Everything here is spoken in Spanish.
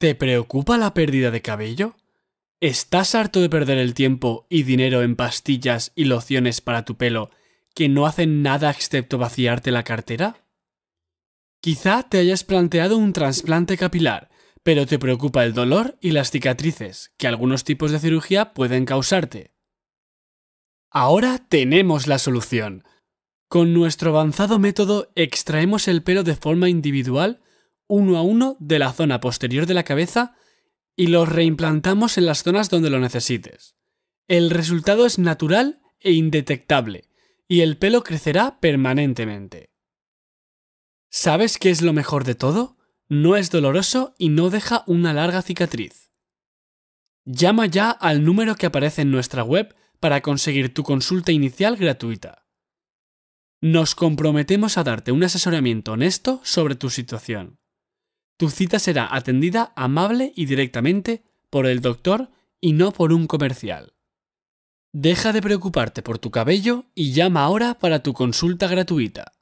¿Te preocupa la pérdida de cabello? ¿Estás harto de perder el tiempo y dinero en pastillas y lociones para tu pelo que no hacen nada excepto vaciarte la cartera? Quizá te hayas planteado un trasplante capilar, pero te preocupa el dolor y las cicatrices que algunos tipos de cirugía pueden causarte. Ahora tenemos la solución. Con nuestro avanzado método extraemos el pelo de forma individual uno a uno de la zona posterior de la cabeza y los reimplantamos en las zonas donde lo necesites. El resultado es natural e indetectable, y el pelo crecerá permanentemente. ¿Sabes qué es lo mejor de todo? No es doloroso y no deja una larga cicatriz. Llama ya al número que aparece en nuestra web para conseguir tu consulta inicial gratuita. Nos comprometemos a darte un asesoramiento honesto sobre tu situación. Tu cita será atendida amable y directamente por el doctor y no por un comercial. Deja de preocuparte por tu cabello y llama ahora para tu consulta gratuita.